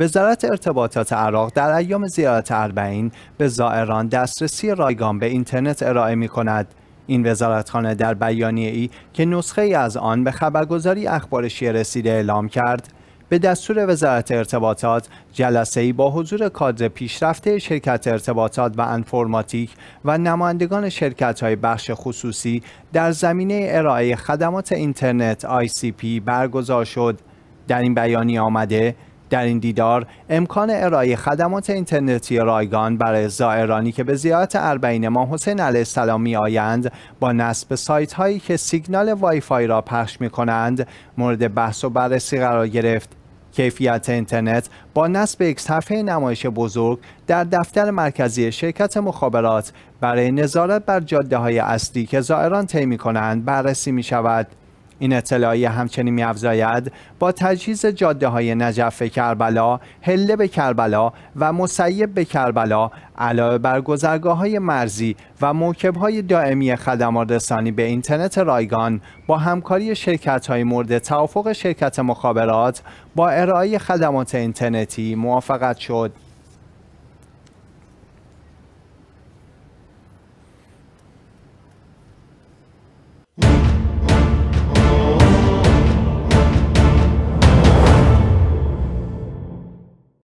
وزارت ارتباطات عراق در ایام زیارت اربعین به زائران دسترسی رایگان به اینترنت ارائه می کند. این وزارتخانه در بیانیه ای که نسخه ای از آن به خبرگزاری اخبارشی رسیده اعلام کرد به دستور وزارت ارتباطات جلسه ای با حضور کادر پیشرفته شرکت ارتباطات و انفرماتیک و نمایندگان شرکت های بخش خصوصی در زمینه ارائه خدمات اینترنت ICP برگزار شد در این بیانیه آمده در این دیدار امکان ارائه خدمات اینترنتی رایگان برای زائرانی که به زیارت اربعین ما حسین علیه السلام می آیند با نصب سایت هایی که سیگنال وای فای را پخش می کنند مورد بحث و بررسی قرار گرفت کیفیت اینترنت با نصب یک صفحه نمایش بزرگ در دفتر مرکزی شرکت مخابرات برای نظارت بر جاده های اصلی که زائران طی کنند بررسی می شود. این اطلاعیه همچنین میافزاید با تجهیز جاده های نجف کربلا، هله به کربلا و مسیب به کربلا علاوه بر گذرگاه های مرزی و موکب های دائمی خدمات رسانی به اینترنت رایگان با همکاری شرکت های مورد توافق شرکت مخابرات با ارائه خدمات اینترنتی موافقت شد.